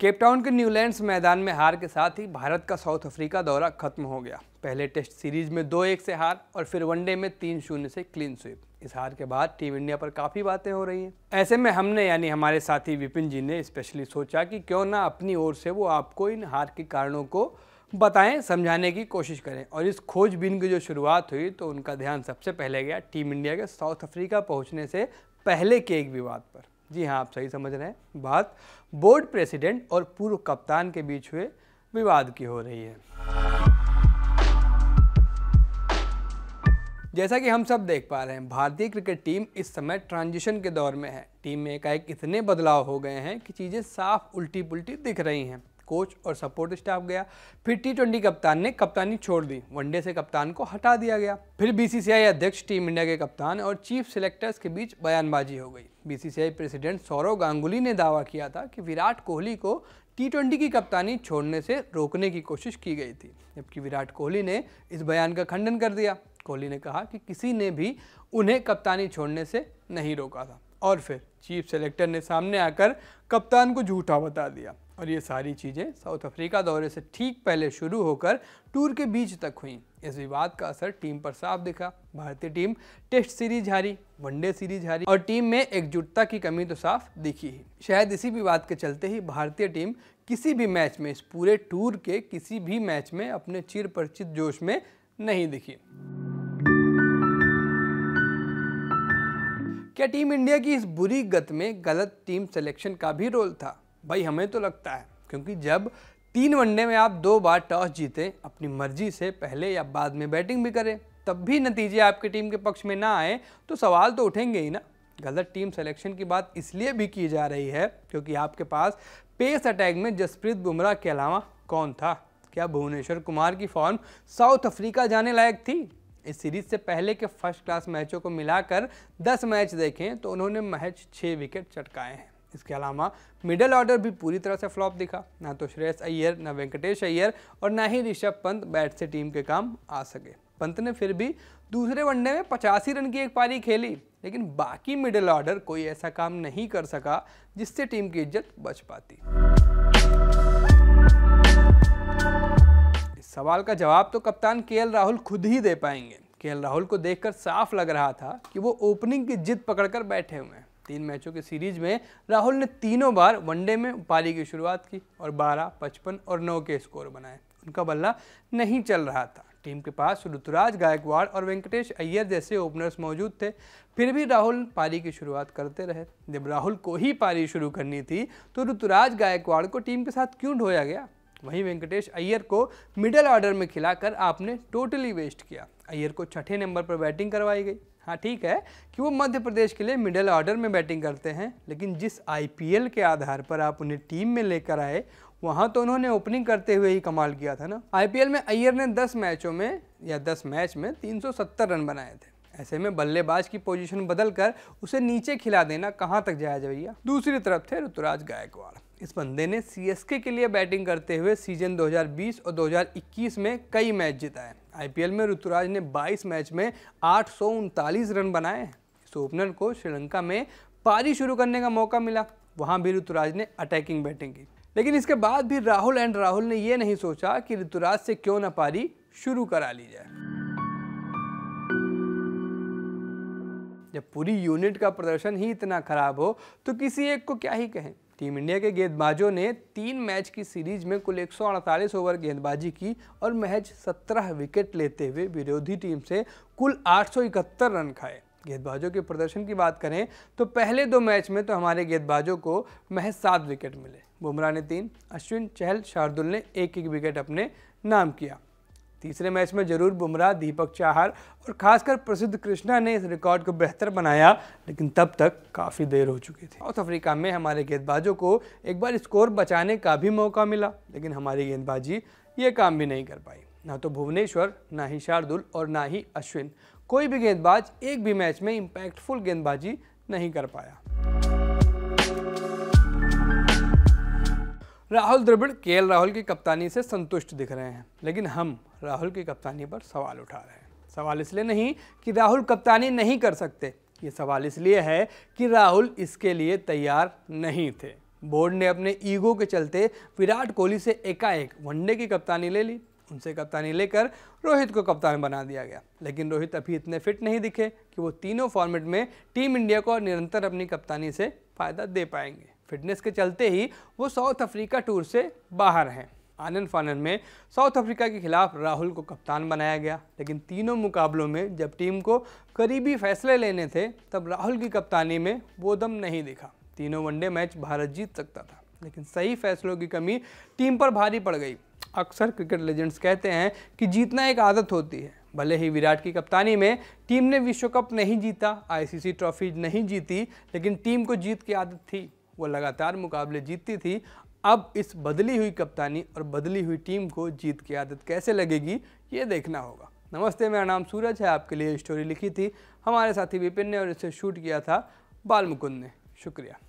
Cape Town के Newlands मैदान में हार के साथ ही भारत का साउथ अफ्रीका दौरा खत्म हो गया पहले टेस्ट सीरीज में दो एक से हार और फिर वनडे में तीन शून्य से क्लीन स्वीप इस हार के बाद टीम इंडिया पर काफ़ी बातें हो रही हैं ऐसे में हमने यानी हमारे साथी विपिन जी ने स्पेशली सोचा कि क्यों ना अपनी ओर से वो आपको इन हार के कारणों को बताएं समझाने की कोशिश करें और इस खोजबीन की जो शुरुआत हुई तो उनका ध्यान सबसे पहले गया टीम इंडिया के साउथ अफ्रीका पहुंचने से पहले के एक विवाद पर जी हाँ आप सही समझ रहे हैं बात बोर्ड प्रेसिडेंट और पूर्व कप्तान के बीच हुए विवाद की हो रही है जैसा कि हम सब देख पा रहे हैं भारतीय क्रिकेट टीम इस समय ट्रांजिशन के दौर में है टीम में एकाएक इतने बदलाव हो गए हैं कि चीज़ें साफ उल्टी पुल्टी दिख रही हैं कोच और सपोर्ट स्टाफ गया फिर टी ट्वेंटी कप्तान ने कप्तानी छोड़ दी वनडे से कप्तान को हटा दिया गया फिर बीसीसीआई अध्यक्ष टीम इंडिया के कप्तान और चीफ सिलेक्टर्स के बीच बयानबाजी हो गई बीसीसीआई प्रेसिडेंट सौरव गांगुली ने दावा किया था कि विराट कोहली को टी ट्वेंटी की कप्तानी छोड़ने से रोकने की कोशिश की गई थी जबकि विराट कोहली ने इस बयान का खंडन कर दिया कोहली ने कहा कि किसी ने भी उन्हें कप्तानी छोड़ने से नहीं रोका था और फिर चीफ सेलेक्टर ने सामने आकर कप्तान को झूठा बता दिया और ये सारी चीज़ें साउथ अफ्रीका दौरे से ठीक पहले शुरू होकर टूर के बीच तक हुई इस विवाद का असर टीम पर साफ दिखा भारतीय टीम टेस्ट सीरीज हारी वनडे सीरीज हारी और टीम में एकजुटता की कमी तो साफ दिखी ही शायद इसी विवाद के चलते ही भारतीय टीम किसी भी मैच में इस पूरे टूर के किसी भी मैच में अपने चिर परिचित जोश में नहीं दिखी क्या टीम इंडिया की इस बुरी गत में गलत टीम सिलेक्शन का भी रोल था भाई हमें तो लगता है क्योंकि जब तीन वनडे में आप दो बार टॉस जीते अपनी मर्जी से पहले या बाद में बैटिंग भी करें तब भी नतीजे आपकी टीम के पक्ष में ना आए तो सवाल तो उठेंगे ही ना गलत टीम सिलेक्शन की बात इसलिए भी की जा रही है क्योंकि आपके पास पेस अटैक में जसप्रीत बुमराह के अलावा कौन था क्या भुवनेश्वर कुमार की फॉर्म साउथ अफ्रीका जाने लायक थी इस सीरीज से पहले के फर्स्ट क्लास मैचों को मिलाकर 10 मैच देखें तो उन्होंने महज 6 विकेट चटकाए हैं इसके अलावा मिडल ऑर्डर भी पूरी तरह से फ्लॉप दिखा ना तो श्रेयस अय्यर ना वेंकटेश अय्यर और ना ही ऋषभ पंत बैट से टीम के काम आ सके पंत ने फिर भी दूसरे वनडे में पचासी रन की एक पारी खेली लेकिन बाकी मिडिल ऑर्डर कोई ऐसा काम नहीं कर सका जिससे टीम की इज्जत बच पाती इस सवाल का जवाब तो कप्तान के राहुल खुद ही दे पाएंगे के राहुल को देखकर साफ लग रहा था कि वो ओपनिंग की जिद पकड़कर बैठे हुए हैं तीन मैचों की सीरीज में राहुल ने तीनों बार वनडे में पारी की शुरुआत की और 12, पचपन और 9 के स्कोर बनाए उनका बल्ला नहीं चल रहा था टीम के पास ऋतुराज गायकवाड़ और वेंकटेश अय्यर जैसे ओपनर्स मौजूद थे फिर भी राहुल पारी की शुरुआत करते रहे जब राहुल को ही पारी शुरू करनी थी तो ऋतुराज गायकवाड़ को टीम के साथ क्यों ढोया गया वहीं वेंकटेश अय्यर को मिडल ऑर्डर में खिलाकर आपने टोटली वेस्ट किया अय्यर को छठे नंबर पर बैटिंग करवाई गई हाँ ठीक है कि वो मध्य प्रदेश के लिए मिडिल ऑर्डर में बैटिंग करते हैं लेकिन जिस आईपीएल के आधार पर आप उन्हें टीम में लेकर आए वहाँ तो उन्होंने ओपनिंग करते हुए ही कमाल किया था ना आईपीएल में अय्यर ने 10 मैचों में या 10 मैच में 370 रन बनाए थे ऐसे में बल्लेबाज की पोजीशन बदलकर उसे नीचे खिला देना कहाँ तक जाए भैया दूसरी तरफ थे ऋतुराज गायकवाड़ इस बंदे ने सीएसके के लिए बैटिंग करते हुए सीजन 2020 और 2021 में कई मैच जिताए आईपीएल में ऋतुराज ने 22 मैच में आठ रन बनाए इस ओपनर को श्रीलंका में पारी शुरू करने का मौका मिला वहां भी ऋतुराज ने अटैकिंग बैटिंग की लेकिन इसके बाद भी राहुल एंड राहुल ने यह नहीं सोचा कि ऋतुराज से क्यों ना पारी शुरू करा ली जाए जब पूरी यूनिट का प्रदर्शन ही इतना खराब हो तो किसी एक को क्या ही कहें टीम इंडिया के गेंदबाजों ने तीन मैच की सीरीज में कुल 148 ओवर गेंदबाजी की और महज 17 विकेट लेते हुए विरोधी टीम से कुल 871 रन खाए गेंदबाजों के प्रदर्शन की बात करें तो पहले दो मैच में तो हमारे गेंदबाजों को महज सात विकेट मिले बुमराह ने तीन अश्विन चहल शार्दुल ने एक एक विकेट अपने नाम किया तीसरे मैच में जरूर बुमराह दीपक चाहर और खासकर प्रसिद्ध कृष्णा ने इस रिकॉर्ड को बेहतर बनाया लेकिन तब तक काफ़ी देर हो चुकी थी साउथ अफ्रीका में हमारे गेंदबाजों को एक बार स्कोर बचाने का भी मौका मिला लेकिन हमारी गेंदबाजी ये काम भी नहीं कर पाई ना तो भुवनेश्वर ना ही शार्दुल और ना ही अश्विन कोई भी गेंदबाज एक भी मैच में इम्पैक्टफुल गेंदबाजी नहीं कर पाया राहुल द्रविड़ के राहुल की कप्तानी से संतुष्ट दिख रहे हैं लेकिन हम राहुल की कप्तानी पर सवाल उठा रहे हैं सवाल इसलिए नहीं कि राहुल कप्तानी नहीं कर सकते ये सवाल इसलिए है कि राहुल इसके लिए तैयार नहीं थे बोर्ड ने अपने ईगो के चलते विराट कोहली से एकाएक वनडे की कप्तानी ले ली उनसे कप्तानी लेकर रोहित को कप्तान बना दिया गया लेकिन रोहित अभी इतने फिट नहीं दिखे कि वो तीनों फॉर्मेट में टीम इंडिया को निरंतर अपनी कप्तानी से फ़ायदा दे पाएंगे फिटनेस के चलते ही वो साउथ अफ्रीका टूर से बाहर हैं आनंद फानन में साउथ अफ्रीका के खिलाफ राहुल को कप्तान बनाया गया लेकिन तीनों मुकाबलों में जब टीम को करीबी फैसले लेने थे तब राहुल की कप्तानी में वो दम नहीं दिखा तीनों वनडे मैच भारत जीत सकता था लेकिन सही फैसलों की कमी टीम पर भारी पड़ गई अक्सर क्रिकेट लेजेंड्स कहते हैं कि जीतना एक आदत होती है भले ही विराट की कप्तानी में टीम ने विश्व कप नहीं जीता आईसीसी ट्रॉफी नहीं जीती लेकिन टीम को जीत की आदत थी वो लगातार मुकाबले जीतती थी अब इस बदली हुई कप्तानी और बदली हुई टीम को जीत की आदत कैसे लगेगी ये देखना होगा नमस्ते मेरा नाम सूरज है आपके लिए स्टोरी लिखी थी हमारे साथी विपिन ने और इसे शूट किया था बाल ने शुक्रिया